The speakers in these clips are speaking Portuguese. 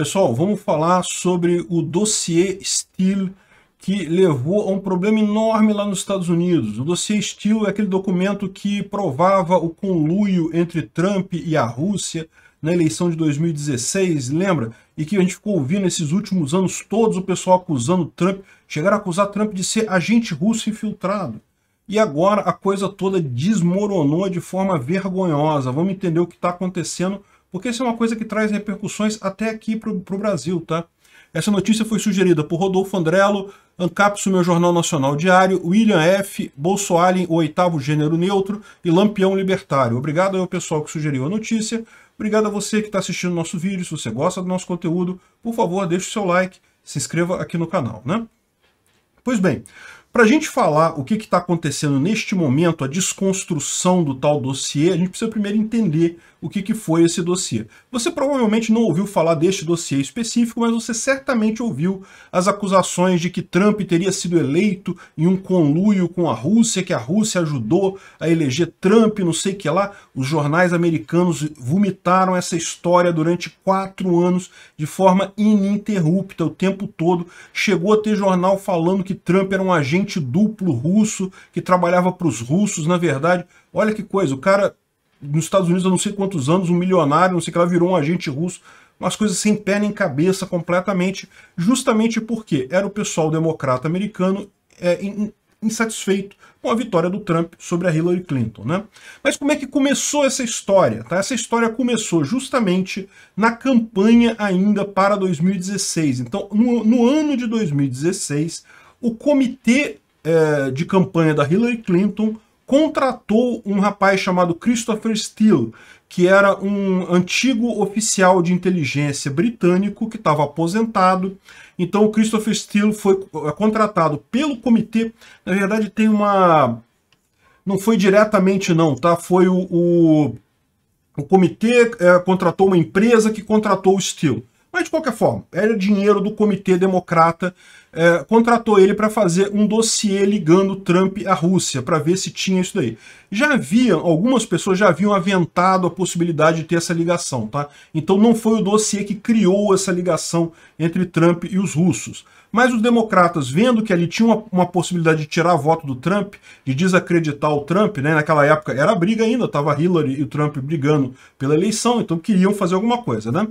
Pessoal, vamos falar sobre o dossiê Steele que levou a um problema enorme lá nos Estados Unidos. O dossiê Steele é aquele documento que provava o conluio entre Trump e a Rússia na eleição de 2016, lembra? E que a gente ficou ouvindo esses últimos anos todos o pessoal acusando Trump, chegaram a acusar Trump de ser agente russo infiltrado. E agora a coisa toda desmoronou de forma vergonhosa. Vamos entender o que está acontecendo porque isso é uma coisa que traz repercussões até aqui para o Brasil, tá? Essa notícia foi sugerida por Rodolfo Andrello, Ancapso, Meu Jornal Nacional Diário, William F., Bolsoalim, O Oitavo Gênero Neutro e Lampião Libertário. Obrigado ao pessoal que sugeriu a notícia. Obrigado a você que está assistindo nosso vídeo. Se você gosta do nosso conteúdo, por favor, deixe o seu like, se inscreva aqui no canal, né? Pois bem, para a gente falar o que está acontecendo neste momento, a desconstrução do tal dossiê, a gente precisa primeiro entender o que, que foi esse dossiê. Você provavelmente não ouviu falar deste dossiê específico, mas você certamente ouviu as acusações de que Trump teria sido eleito em um conluio com a Rússia, que a Rússia ajudou a eleger Trump, não sei o que lá. Os jornais americanos vomitaram essa história durante quatro anos de forma ininterrupta, o tempo todo. Chegou a ter jornal falando que Trump era um agente agente duplo russo que trabalhava para os russos, na verdade. Olha que coisa, o cara nos Estados Unidos há não sei quantos anos, um milionário, não sei o que lá, virou um agente russo. Umas coisas sem pé nem cabeça completamente, justamente porque era o pessoal democrata americano é, insatisfeito com a vitória do Trump sobre a Hillary Clinton. Né? Mas como é que começou essa história? Tá? Essa história começou justamente na campanha ainda para 2016. Então, no, no ano de 2016, o comitê é, de campanha da Hillary Clinton contratou um rapaz chamado Christopher Steele, que era um antigo oficial de inteligência britânico que estava aposentado. Então, o Christopher Steele foi é, contratado pelo comitê. Na verdade, tem uma. Não foi diretamente, não, tá? Foi o. O, o comitê é, contratou uma empresa que contratou o Steele. Mas, de qualquer forma, era dinheiro do Comitê Democrata, é, contratou ele para fazer um dossiê ligando Trump à Rússia, para ver se tinha isso daí. Já havia, algumas pessoas já haviam aventado a possibilidade de ter essa ligação, tá? Então não foi o dossiê que criou essa ligação entre Trump e os russos. Mas os democratas, vendo que ali tinha uma, uma possibilidade de tirar voto do Trump, de desacreditar o Trump, né? Naquela época era briga ainda, estava Hillary e o Trump brigando pela eleição, então queriam fazer alguma coisa, né?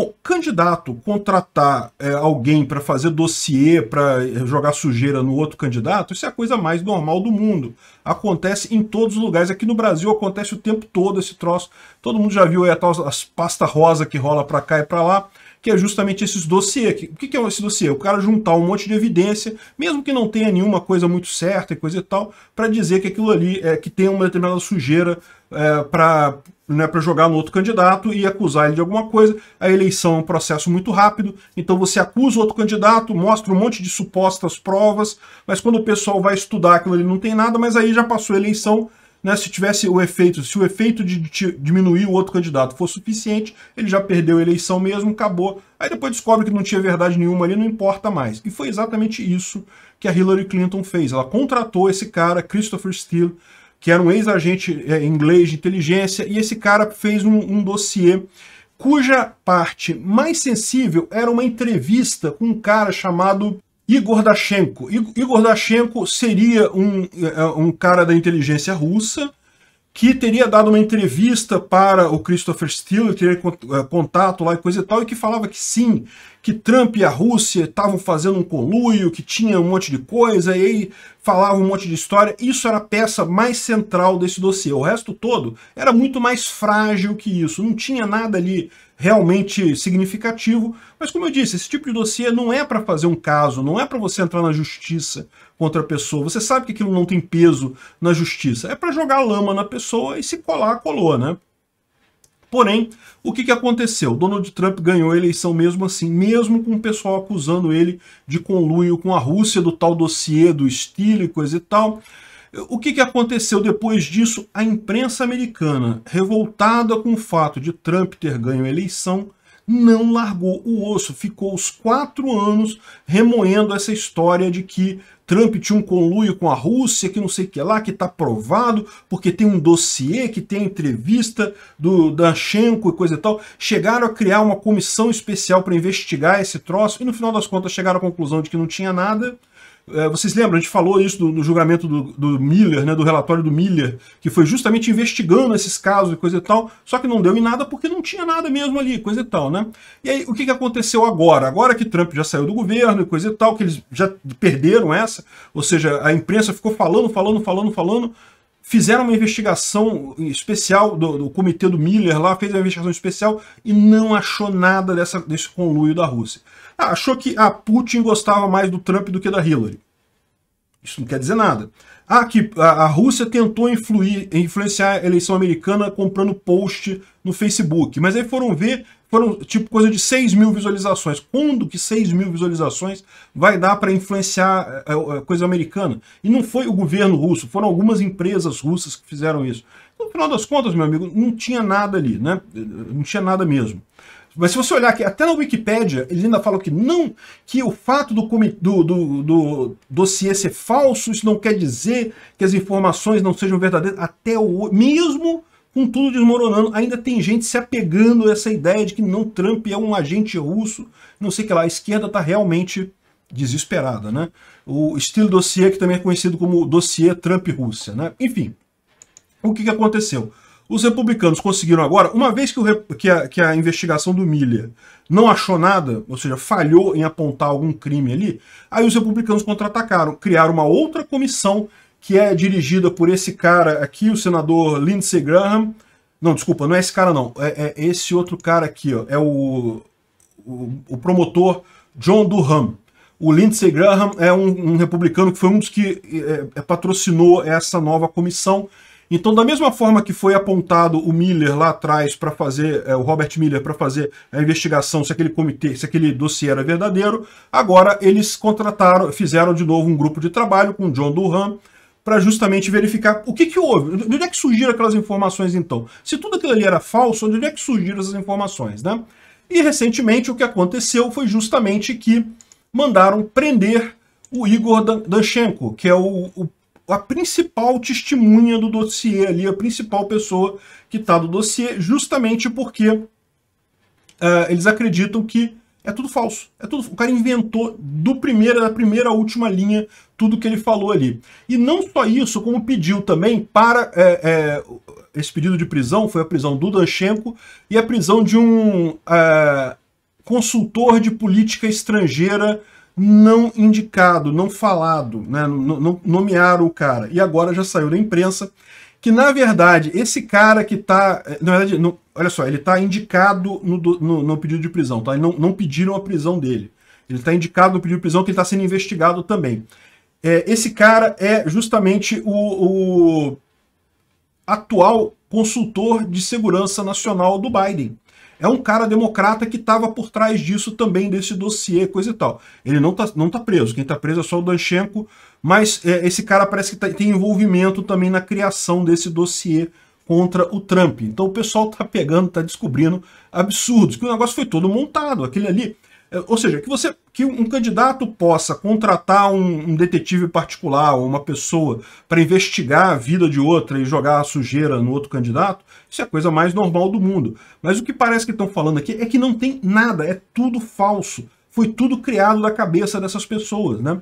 Bom, candidato contratar é, alguém para fazer dossiê, para é, jogar sujeira no outro candidato, isso é a coisa mais normal do mundo. Acontece em todos os lugares. Aqui no Brasil acontece o tempo todo esse troço. Todo mundo já viu aí as, as pasta rosa que rola para cá e para lá que é justamente esses dossiê. O que, é esse dossiê? O cara juntar um monte de evidência, mesmo que não tenha nenhuma coisa muito certa e coisa e tal, para dizer que aquilo ali é que tem uma determinada sujeira é, para né, para jogar no outro candidato e acusar ele de alguma coisa. A eleição é um processo muito rápido, então você acusa outro candidato, mostra um monte de supostas provas, mas quando o pessoal vai estudar aquilo ali não tem nada, mas aí já passou a eleição, né, se tivesse o efeito, se o efeito de diminuir o outro candidato for suficiente, ele já perdeu a eleição mesmo, acabou. Aí depois descobre que não tinha verdade nenhuma ali, não importa mais. E foi exatamente isso que a Hillary Clinton fez. Ela contratou esse cara, Christopher Steele, que era um ex-agente é, inglês de inteligência, e esse cara fez um, um dossiê cuja parte mais sensível era uma entrevista com um cara chamado Igor Dashenko. Igor Dashenko seria um, é, um cara da inteligência russa que teria dado uma entrevista para o Christopher Steele, teria é, contato lá e coisa e tal, e que falava que sim, que Trump e a Rússia estavam fazendo um coluio, que tinha um monte de coisa, e aí falava um monte de história. Isso era a peça mais central desse dossiê. O resto todo era muito mais frágil que isso. Não tinha nada ali realmente significativo. Mas como eu disse, esse tipo de dossiê não é para fazer um caso, não é para você entrar na justiça contra a pessoa. Você sabe que aquilo não tem peso na justiça. É para jogar lama na pessoa e se colar, colou, né? Porém, o que, que aconteceu? Donald Trump ganhou a eleição mesmo assim, mesmo com o pessoal acusando ele de conluio com a Rússia, do tal dossiê do estilo e coisa e tal. O que, que aconteceu depois disso? A imprensa americana, revoltada com o fato de Trump ter ganho a eleição, não largou o osso, ficou os quatro anos remoendo essa história de que Trump tinha um conluio com a Rússia, que não sei o que lá, que está provado, porque tem um dossiê, que tem entrevista do Danchenko e coisa e tal. Chegaram a criar uma comissão especial para investigar esse troço e no final das contas chegaram à conclusão de que não tinha nada. É, vocês lembram, a gente falou isso do, do julgamento do, do, Miller, né, do relatório do Miller, que foi justamente investigando esses casos e coisa e tal, só que não deu em nada porque não tinha nada mesmo ali, coisa e tal, né? E aí, o que, que aconteceu agora? Agora que Trump já saiu do governo e coisa e tal, que eles já perderam essa, ou seja, a imprensa ficou falando, falando, falando, falando, fizeram uma investigação especial do, do, comitê do Miller lá, fez uma investigação especial e não achou nada dessa, desse conluio da Rússia. Ah, achou que a ah, Putin gostava mais do Trump do que da Hillary. Isso não quer dizer nada. Ah, que a, a Rússia tentou influir, influenciar a eleição americana comprando post no Facebook, mas aí foram ver foram tipo coisa de 6 mil visualizações. Quando que 6 mil visualizações vai dar para influenciar a é, é, é, coisa americana? E não foi o governo russo, foram algumas empresas russas que fizeram isso. No final das contas, meu amigo, não tinha nada ali, né? Não tinha nada mesmo. Mas se você olhar aqui, até na Wikipédia, eles ainda falam que não, que o fato do, do, do, do dossiê ser falso, isso não quer dizer que as informações não sejam verdadeiras. Até o mesmo com tudo desmoronando, ainda tem gente se apegando a essa ideia de que não Trump é um agente russo, não sei o que lá. A esquerda está realmente desesperada, né? O estilo dossiê, que também é conhecido como dossiê Trump-Rússia, né? Enfim, o que, que aconteceu? Os republicanos conseguiram agora, uma vez que, o, que, a, que a investigação do Miller não achou nada, ou seja, falhou em apontar algum crime ali, aí os republicanos contra-atacaram, criaram uma outra comissão que é dirigida por esse cara aqui, o senador Lindsey Graham. Não, desculpa, não é esse cara não. É, é esse outro cara aqui, ó. É o, o, o promotor John Durham. O Lindsey Graham é um, um, republicano que foi um dos que é, é patrocinou essa nova comissão. Então, da mesma forma que foi apontado o Miller lá atrás para fazer, é, o Robert Miller para fazer a investigação se aquele comitê, se aquele dossiê era verdadeiro, agora eles contrataram, fizeram de novo um grupo de trabalho com John Durham para justamente verificar o que, que houve, de onde é que surgiram aquelas informações então. Se tudo aquilo ali era falso, de onde é que surgiram essas informações, né? E recentemente o que aconteceu foi justamente que mandaram prender o Igor Danchenko, que é o, o a principal testemunha do dossiê ali, a principal pessoa que está do dossiê, justamente porque uh, eles acreditam que é tudo falso. É tudo, o cara inventou do primeiro, da primeira à última linha tudo que ele falou ali. E não só isso, como pediu também para. É, é, esse pedido de prisão foi a prisão do Danchenko e a prisão de um é, consultor de política estrangeira não indicado, não falado, né? nomearam o cara. E agora já saiu da imprensa que, na verdade, esse cara que está. É, na verdade, não, Olha só, ele está indicado no, no, no, pedido de prisão, tá? Ele não, não pediram a prisão dele. Ele está indicado no pedido de prisão que ele está sendo investigado também. É, esse cara é justamente o, o, atual consultor de segurança nacional do Biden. É um cara democrata que estava por trás disso também, desse dossiê, coisa e tal. Ele não está não tá preso, quem está preso é só o Danchenko, mas é, esse cara parece que tá, tem envolvimento também na criação desse dossiê contra o Trump. Então o pessoal está pegando, está descobrindo absurdos, que o negócio foi todo montado, aquele ali. É, ou seja, que você que um candidato possa contratar um, um detetive particular ou uma pessoa para investigar a vida de outra e jogar a sujeira no outro candidato, isso é a coisa mais normal do mundo. Mas o que parece que estão falando aqui é que não tem nada, é tudo falso. Foi tudo criado da cabeça dessas pessoas, né?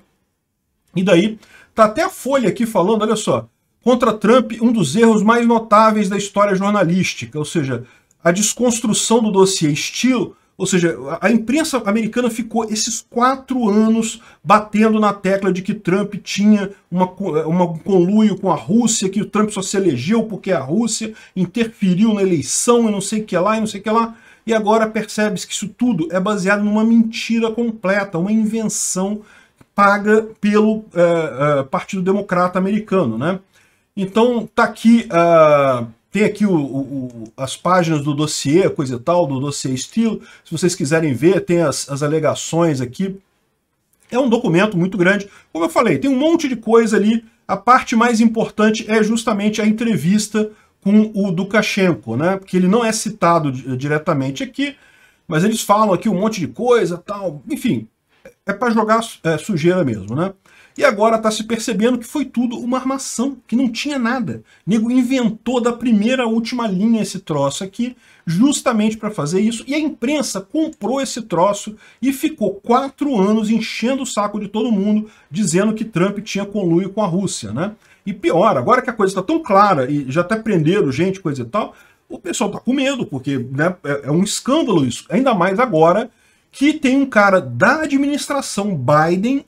E daí, tá até a Folha aqui falando, olha só, Contra Trump, um dos erros mais notáveis da história jornalística, ou seja, a desconstrução do dossiê estilo, ou seja, a imprensa americana ficou esses quatro anos batendo na tecla de que Trump tinha uma, uma, um conluio com a Rússia, que o Trump só se elegeu porque a Rússia interferiu na eleição e não sei o que lá e não sei o que lá. E agora percebe-se que isso tudo é baseado numa mentira completa, uma invenção paga pelo é, é, Partido Democrata americano, né? Então, tá aqui, uh, tem aqui o, o, as páginas do dossiê, coisa e tal, do dossiê estilo. Se vocês quiserem ver, tem as, as alegações aqui. É um documento muito grande. Como eu falei, tem um monte de coisa ali. A parte mais importante é justamente a entrevista com o Dukashenko, né? Porque ele não é citado diretamente aqui, mas eles falam aqui um monte de coisa, tal. Enfim, é, é para jogar é, sujeira mesmo, né? E agora está se percebendo que foi tudo uma armação, que não tinha nada. O nego inventou da primeira à última linha esse troço aqui, justamente para fazer isso. E a imprensa comprou esse troço e ficou quatro anos enchendo o saco de todo mundo, dizendo que Trump tinha conluio com a Rússia, né? E pior, agora que a coisa está tão clara e já até prenderam gente, coisa e tal, o pessoal tá com medo, porque né, é, é um escândalo isso. Ainda mais agora que tem um cara da administração Biden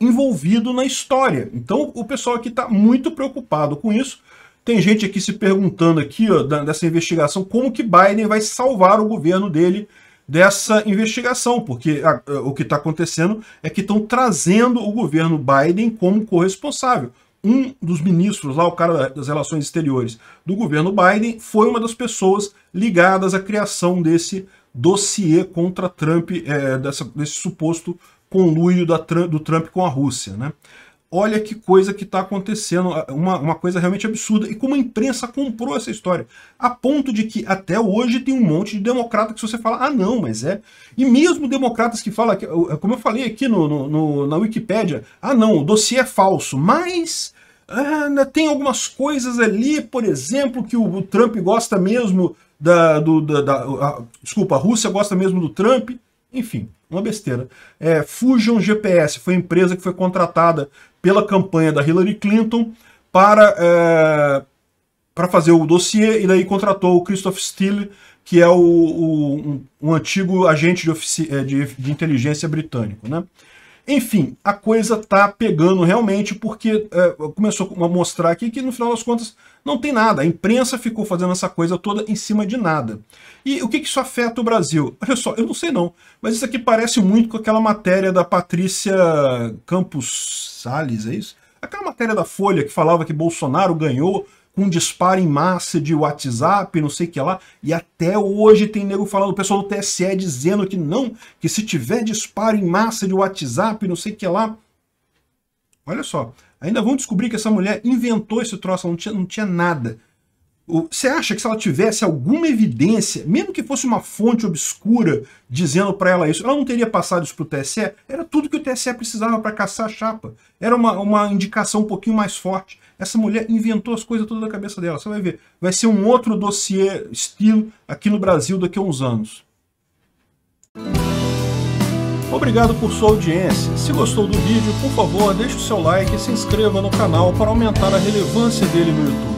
envolvido na história. Então o pessoal aqui está muito preocupado com isso. Tem gente aqui se perguntando aqui ó, dessa investigação como que Biden vai salvar o governo dele dessa investigação, porque a, a, o que está acontecendo é que estão trazendo o governo Biden como corresponsável. Um dos ministros lá, o cara das relações exteriores do governo Biden, foi uma das pessoas ligadas à criação desse dossiê contra Trump, é, dessa, desse suposto conluio do Trump com a Rússia, né? Olha que coisa que está acontecendo, uma, uma coisa realmente absurda. E como a imprensa comprou essa história, a ponto de que até hoje tem um monte de democrata que você fala, ah não, mas é. E mesmo democratas que falam, como eu falei aqui no, no, no na Wikipédia, ah não, o dossiê é falso, mas ah, tem algumas coisas ali, por exemplo, que o, o Trump gosta mesmo da, do, da, da a, desculpa, a Rússia gosta mesmo do Trump, enfim, uma besteira. É, Fusion GPS foi a empresa que foi contratada pela campanha da Hillary Clinton para, é, para fazer o dossiê e daí contratou o Christoph Steele, que é o, o um, um, antigo agente de, é, de, de inteligência britânico. Né? Enfim, a coisa tá pegando realmente porque é, começou a mostrar aqui que no final das contas não tem nada. A imprensa ficou fazendo essa coisa toda em cima de nada. E o que, que isso afeta o Brasil? Olha só, eu não sei não, mas isso aqui parece muito com aquela matéria da Patrícia Campos Salles, é isso? Aquela matéria da Folha que falava que Bolsonaro ganhou um disparo em massa de WhatsApp, não sei o que lá. E até hoje tem nego falando, o pessoal do TSE dizendo que não, que se tiver disparo em massa de WhatsApp, não sei o que lá. Olha só, ainda vão descobrir que essa mulher inventou esse troço, não tinha, não tinha nada. Você acha que se ela tivesse alguma evidência, mesmo que fosse uma fonte obscura dizendo para ela isso, ela não teria passado isso para o TSE? Era tudo que o TSE precisava para caçar a chapa. Era uma, uma indicação um pouquinho mais forte. Essa mulher inventou as coisas toda da cabeça dela. Você vai ver. Vai ser um outro dossiê estilo aqui no Brasil daqui a uns anos. Obrigado por sua audiência. Se gostou do vídeo, por favor, deixe o seu like e se inscreva no canal para aumentar a relevância dele no YouTube.